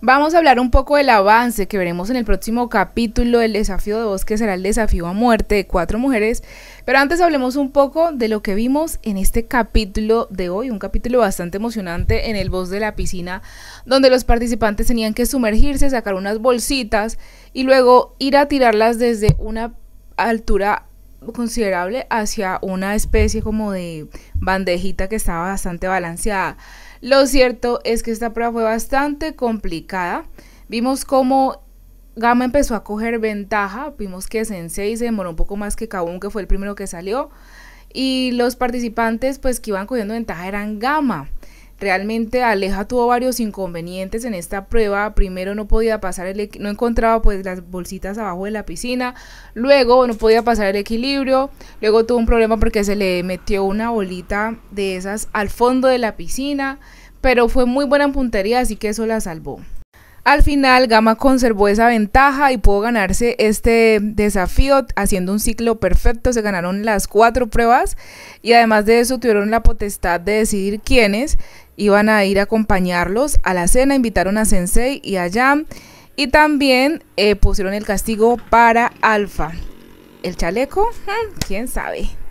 Vamos a hablar un poco del avance que veremos en el próximo capítulo del desafío de voz, que será el desafío a muerte de cuatro mujeres. Pero antes hablemos un poco de lo que vimos en este capítulo de hoy, un capítulo bastante emocionante en el voz de la piscina, donde los participantes tenían que sumergirse, sacar unas bolsitas y luego ir a tirarlas desde una altura considerable hacia una especie como de bandejita que estaba bastante balanceada. Lo cierto es que esta prueba fue bastante complicada. Vimos cómo Gama empezó a coger ventaja, vimos que Sensei se demoró un poco más que Kabum, que fue el primero que salió, y los participantes pues que iban cogiendo ventaja eran Gama realmente Aleja tuvo varios inconvenientes en esta prueba. Primero no podía pasar el no encontraba pues las bolsitas abajo de la piscina. Luego no podía pasar el equilibrio. Luego tuvo un problema porque se le metió una bolita de esas al fondo de la piscina, pero fue muy buena en puntería, así que eso la salvó. Al final, Gama conservó esa ventaja y pudo ganarse este desafío haciendo un ciclo perfecto. Se ganaron las cuatro pruebas y además de eso tuvieron la potestad de decidir quiénes iban a ir a acompañarlos a la cena. Invitaron a Sensei y a Yam y también eh, pusieron el castigo para Alfa. ¿El chaleco? Hmm, ¿Quién sabe?